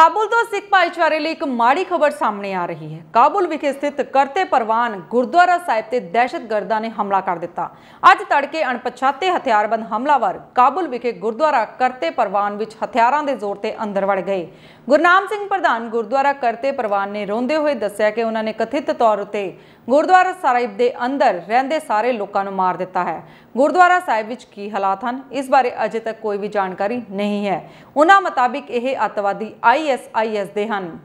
ਕਾਬੁਲ ਤੋਂ ਸਿੱਖ ਭਾਈਚਾਰੇ ਲਈ ਇੱਕ ਮਾੜੀ ਖਬਰ ਸਾਹਮਣੇ ਆ ਰਹੀ ਹੈ ਕਾਬੁਲ ਵਿਖੇ ਸਥਿਤ ਕਰਤੇ ਪਰਵਾਨ ਗੁਰਦੁਆਰਾ ਸਾਹਿਬ ਤੇ ਦਹਿਸ਼ਤਗਰਦਾਂ ਨੇ ਹਮਲਾ ਕਰ ਦਿੱਤਾ ਅੱਜ ਤੜਕੇ ਅਣਪਛਾਤੇ ਹਥਿਆਰਬੰਦ ਹਮਲਾਵਰ ਕਾਬੁਲ ਵਿਖੇ ਗੁਰਦੁਆਰਾ ਕਰਤੇ ਪਰਵਾਨ ਵਿੱਚ ਹਥਿਆਰਾਂ ਦੇ ਜ਼ੋਰ ਤੇ ਅੰਦਰ ਵੜ ਗਏ ਗੁਰਨਾਮ ਸਿੰਘ ਪ੍ਰਧਾਨ ਗੁਰਦੁਆਰਾ ਕਰਤੇ ਪਰਵਾਨ ਨੇ ਰੋਂਦੇ ਹੋਏ ਦੱਸਿਆ ਕਿ ਉਹਨਾਂ ਨੇ ਕਥਿਤ ਤੌਰ ਉਤੇ ਗੁਰਦੁਆਰਾ ਸਾਹਿਬ ਦੇ ਅੰਦਰ ਰਹਿੰਦੇ ਸਾਰੇ ਲੋਕਾਂ ਨੂੰ ਮਾਰ ਦਿੱਤਾ ਹੈ ਗੁਰਦੁਆਰਾ ਸਾਹਿਬ ਵਿੱਚ ਕੀ ਹਾਲਾਤ ਹਨ ਇਸ ਬਾਰੇ ਅਜੇ ਤੱਕ ਕੋਈ ਵੀ ਜਾਣਕਾਰੀ ਨਹੀਂ ਹੈ ਉਹਨਾਂ ਮੁਤਾਬਿਕ ਇਹ ਅੱਤਵਾਦੀ ਆਈਐਸਆਈਐਸ ਦੇ ਹਨ